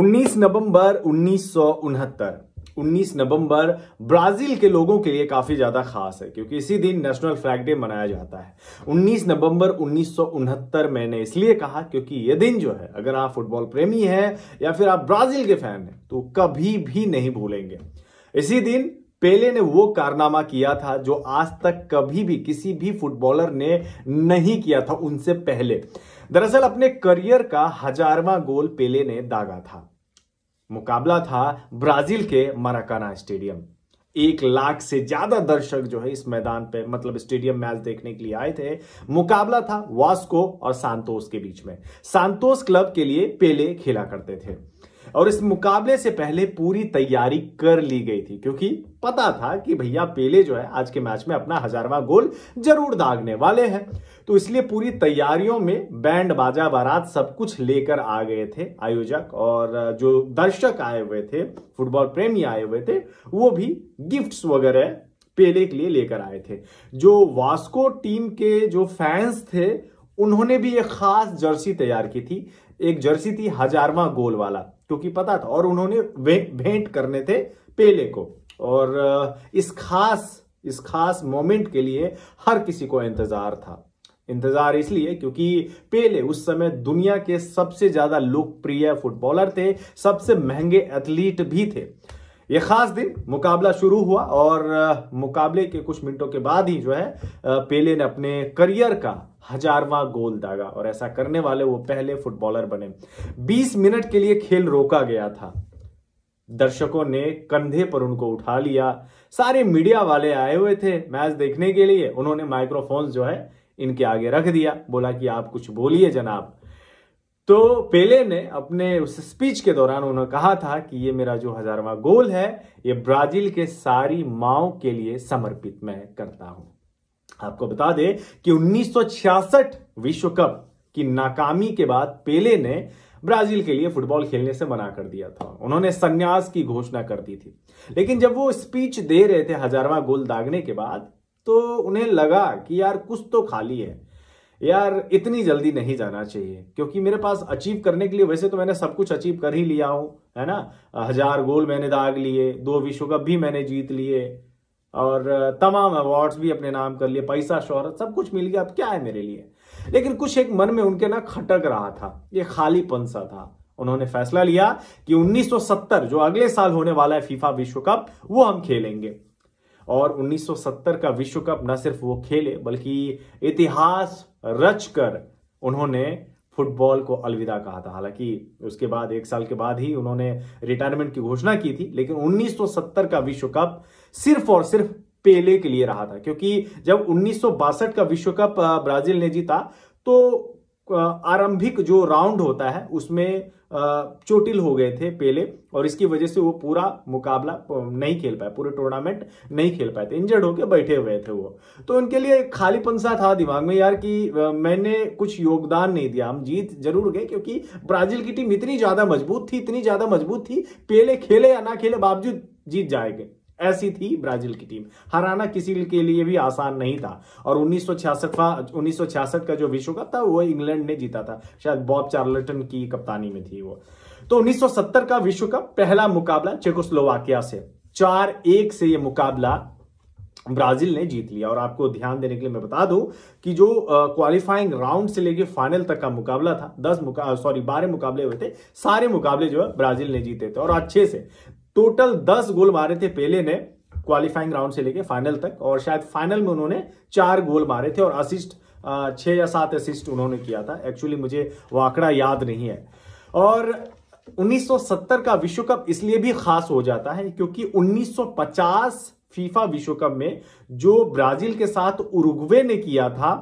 19 नवंबर उन्नीस 19 नवंबर ब्राजील के लोगों के लिए काफी ज्यादा खास है क्योंकि इसी दिन नेशनल फ्लैग डे मनाया जाता है 19 नवंबर उन्नीस मैंने इसलिए कहा क्योंकि यह दिन जो है अगर आप फुटबॉल प्रेमी हैं या फिर आप ब्राजील के फैन हैं तो कभी भी नहीं भूलेंगे इसी दिन पेले ने वो कारनामा किया था जो आज तक कभी भी किसी भी फुटबॉलर ने नहीं किया था उनसे पहले दरअसल अपने करियर का हजारवा गोल पेले ने दागा था मुकाबला था ब्राजील के मराकाना स्टेडियम एक लाख से ज्यादा दर्शक जो है इस मैदान पे मतलब स्टेडियम मैच देखने के लिए आए थे मुकाबला था वास्को और सांतोस के बीच में सांतोस क्लब के लिए पेले खेला करते थे और इस मुकाबले से पहले पूरी तैयारी कर ली गई थी क्योंकि पता था कि भैया पेले जो है आज के मैच में अपना हजारवा गोल जरूर दागने वाले हैं तो इसलिए पूरी तैयारियों में बैंड बाजा बारात सब कुछ लेकर आ गए थे आयोजक और जो दर्शक आए हुए थे फुटबॉल प्रेमी आए हुए थे वो भी गिफ्ट्स वगैरह पेले के लिए लेकर आए थे जो वास्को टीम के जो फैंस थे उन्होंने भी एक खास जर्सी तैयार की थी एक जर्सी थी हजारवा गोल वाला क्योंकि पता था और उन्होंने भेंट करने थे पेले को और इस खास इस खास मोमेंट के लिए हर किसी को इंतजार था इंतजार इसलिए क्योंकि पेले उस समय दुनिया के सबसे ज्यादा लोकप्रिय फुटबॉलर थे सबसे महंगे एथलीट भी थे यह खास दिन मुकाबला शुरू हुआ और मुकाबले के कुछ मिनटों के बाद ही जो है पेले ने अपने करियर का हजारवां गोल दागा और ऐसा करने वाले वो पहले फुटबॉलर बने 20 मिनट के लिए खेल रोका गया था दर्शकों ने कंधे पर उनको उठा लिया सारे मीडिया वाले आए हुए थे मैच देखने के लिए उन्होंने माइक्रोफोन्स जो है इनके आगे रख दिया बोला कि आप कुछ बोलिए जनाब तो पेले ने अपने उस स्पीच के दौरान उन्होंने कहा था कि ये मेरा जो हजारवा गोल है ये ब्राजील के सारी माओ के लिए समर्पित मैं करता हूं आपको बता दें कि 1966 विश्व कप की नाकामी के बाद पेले ने ब्राजील के लिए फुटबॉल खेलने से मना कर दिया था उन्होंने संन्यास की घोषणा कर दी थी लेकिन जब वो स्पीच दे रहे थे हजारवा गोल दागने के बाद तो उन्हें लगा कि यार कुछ तो खाली है यार इतनी जल्दी नहीं जाना चाहिए क्योंकि मेरे पास अचीव करने के लिए वैसे तो मैंने सब कुछ अचीव कर ही लिया हूं है ना हजार गोल मैंने दाग लिए दो विश्व कप भी मैंने जीत लिए और तमाम अवार्ड्स भी अपने नाम कर लिए पैसा शोहरत सब कुछ मिल गया अब क्या है मेरे लिए लेकिन कुछ एक मन में उनके ना खटक रहा था ये खालीपन सा था उन्होंने फैसला लिया कि 1970 जो अगले साल होने वाला है फीफा विश्व कप वो हम खेलेंगे और 1970 का विश्व कप न सिर्फ वो खेले बल्कि इतिहास रचकर उन्होंने फुटबॉल को अलविदा कहा था हालांकि उसके बाद एक साल के बाद ही उन्होंने रिटायरमेंट की घोषणा की थी लेकिन 1970 का विश्व कप सिर्फ और सिर्फ पेले के लिए रहा था क्योंकि जब उन्नीस का विश्व कप ब्राजील ने जीता तो आरंभिक जो राउंड होता है उसमें चोटिल हो गए थे पेले और इसकी वजह से वो पूरा मुकाबला नहीं खेल पाए पूरे टूर्नामेंट नहीं खेल पाए थे इंजर्ड होकर बैठे हुए थे वो तो उनके लिए खालीपन सा था दिमाग में यार कि मैंने कुछ योगदान नहीं दिया हम जीत जरूर गए क्योंकि ब्राजील की टीम इतनी ज्यादा मजबूत थी इतनी ज्यादा मजबूत थी पेले खेले या ना खेले बावजूद जीत जाएंगे ऐसी थी ब्राजील की टीम हराना किसी के लिए भी आसान नहीं था और 1966 का 1966 का जो विश्व कप था वो इंग्लैंड ने जीता था शायद बॉब चार्लटन की कप्तानी में थी वो तो 1970 का विश्व कप पहला मुकाबला चेकोस्लोवाकिया से चार एक से ये मुकाबला ब्राजील ने जीत लिया और आपको ध्यान देने के लिए मैं बता दूं कि जो क्वालिफाइंग राउंड से लेके फाइनल तक का मुकाबला था दस मुका सॉरी बारह मुकाबले हुए थे सारे मुकाबले जो है ब्राजील ने जीते थे और अच्छे से टोटल दस गोल मारे थे पेले ने क्वालिफाइंग राउंड से लेके फाइनल तक और शायद फाइनल में उन्होंने चार गोल मारे थे और असिस्ट छह या सात असिस्ट उन्होंने किया था एक्चुअली मुझे वो आंकड़ा याद नहीं है और 1970 का विश्व कप इसलिए भी खास हो जाता है क्योंकि 1950 फीफा विश्व कप में जो ब्राजील के साथ उरुग्वे ने किया था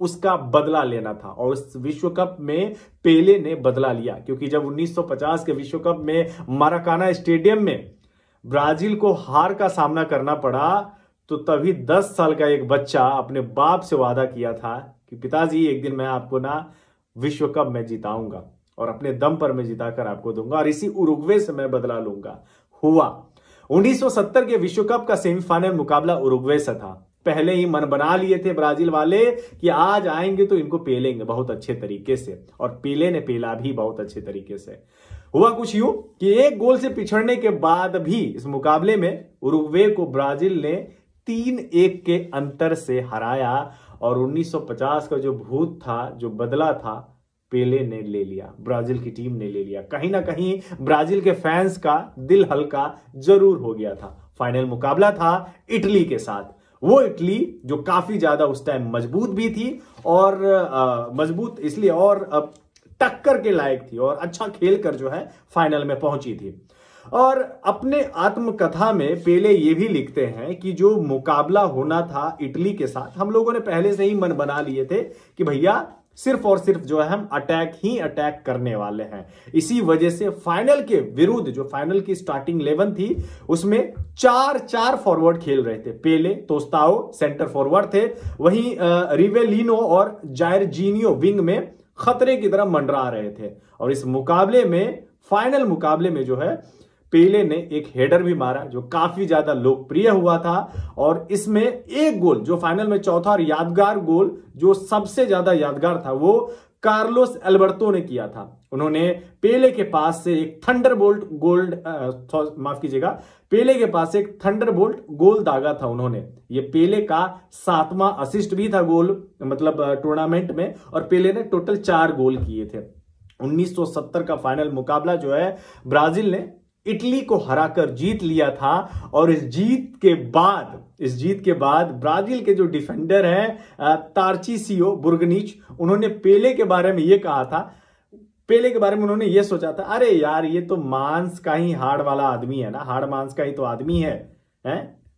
उसका बदला लेना था और उस विश्व कप में पेले ने बदला लिया क्योंकि जब 1950 के विश्व कप में माराकाना स्टेडियम में ब्राजील को हार का सामना करना पड़ा तो तभी 10 साल का एक बच्चा अपने बाप से वादा किया था कि पिताजी एक दिन मैं आपको ना विश्व कप में जिताऊंगा और अपने दम पर मैं जिता कर आपको दूंगा और इसी उरुग्वे से मैं बदला लूंगा हुआ 1970 के विश्व कप का सेमीफाइनल मुकाबला उरुग्वे से था पहले ही मन बना लिए थे ब्राजील वाले कि आज आएंगे तो इनको पेलेंगे बहुत अच्छे तरीके से और पेले ने पेला भी बहुत अच्छे तरीके से हुआ कुछ यूं कि एक गोल से पिछड़ने के बाद भी इस मुकाबले में उरुग्वे को ब्राजील ने तीन एक के अंतर से हराया और 1950 का जो भूत था जो बदला था पेले ने ले लिया ब्राजील की टीम ने ले लिया कहीं ना कहीं ब्राजील के फैंस का दिल हल्का जरूर हो गया था फाइनल मुकाबला था इटली के साथ वो इटली जो काफी ज्यादा उस टाइम मजबूत भी थी और मजबूत इसलिए और टक्कर के लायक थी और अच्छा खेल कर जो है फाइनल में पहुंची थी और अपने आत्मकथा में पेले ये भी लिखते हैं कि जो मुकाबला होना था इटली के साथ हम लोगों ने पहले से ही मन बना लिए थे कि भैया सिर्फ और सिर्फ जो है हम अटैक ही अटैक करने वाले हैं इसी वजह से फाइनल के विरुद्ध जो फाइनल की स्टार्टिंग इलेवन थी उसमें चार चार फॉरवर्ड खेल रहे थे पेले तोस्ताओ सेंटर फॉरवर्ड थे वहीं रिवेलिनो और जायरजीनियो विंग में खतरे की तरह मंडरा रहे थे और इस मुकाबले में फाइनल मुकाबले में जो है पेले ने एक हेडर भी मारा जो काफी ज्यादा लोकप्रिय हुआ था और इसमें एक गोल जो फाइनल में चौथा और यादगार गोल जो सबसे ज्यादा यादगार था वो कार्लोस एल्बर्टो ने किया था उन्होंने पेले के पास से एक थंडरबोल्ट गोल्ड माफ कीजिएगा पेले के पास एक थंडरबोल्ट गोल दागा था उन्होंने ये पेले का सातवां असिस्ट भी था गोल मतलब टूर्नामेंट में और पेले ने टोटल चार गोल किए थे 1970 का फाइनल मुकाबला जो है ब्राजील ने इटली को हराकर जीत लिया था और इस जीत के बाद इस जीत के बाद ब्राजील के जो डिफेंडर हैं तारची सीओ बुर्गनीच उन्होंने पेले के बारे में यह कहा था पेले के बारे में उन्होंने ये सोचा था अरे यार ये तो मांस का ही हाड़ वाला आदमी है ना हाड़ मांस का ही तो आदमी है है?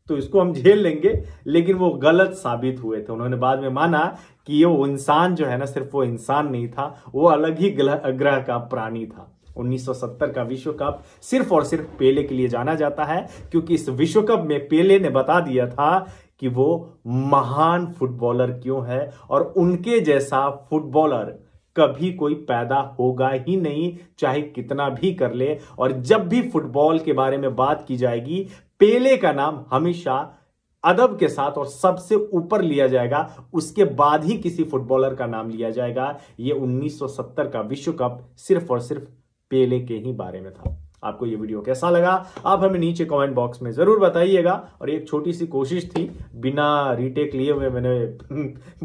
तो इसको हम झेल लेंगे लेकिन वो गलत साबित हुए थे उन्होंने बाद में माना कि ये वो इंसान जो है ना सिर्फ वो इंसान नहीं था वो अलग ही ग्रह का प्राणी था 1970 का विश्व कप सिर्फ और सिर्फ पेले के लिए जाना जाता है क्योंकि इस विश्व कप में पेले ने बता दिया था कि वो महान फुटबॉलर क्यों है और उनके जैसा फुटबॉलर कभी कोई पैदा होगा ही नहीं चाहे कितना भी कर ले और जब भी फुटबॉल के बारे में बात की जाएगी पेले का नाम हमेशा अदब के साथ और सबसे ऊपर लिया जाएगा उसके बाद ही किसी फुटबॉलर का नाम लिया जाएगा ये 1970 का विश्व कप सिर्फ और सिर्फ पेले के ही बारे में था आपको ये वीडियो कैसा लगा आप हमें नीचे कमेंट बॉक्स में ज़रूर बताइएगा और एक छोटी सी कोशिश थी बिना रीटेक लिए हुए मैंने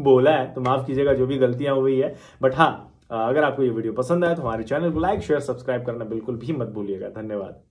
बोला है तो माफ़ कीजिएगा जो भी गलतियां हुई है बट हाँ अगर आपको ये वीडियो पसंद आए तो हमारे चैनल को लाइक शेयर सब्सक्राइब करना बिल्कुल भी मत भूलिएगा धन्यवाद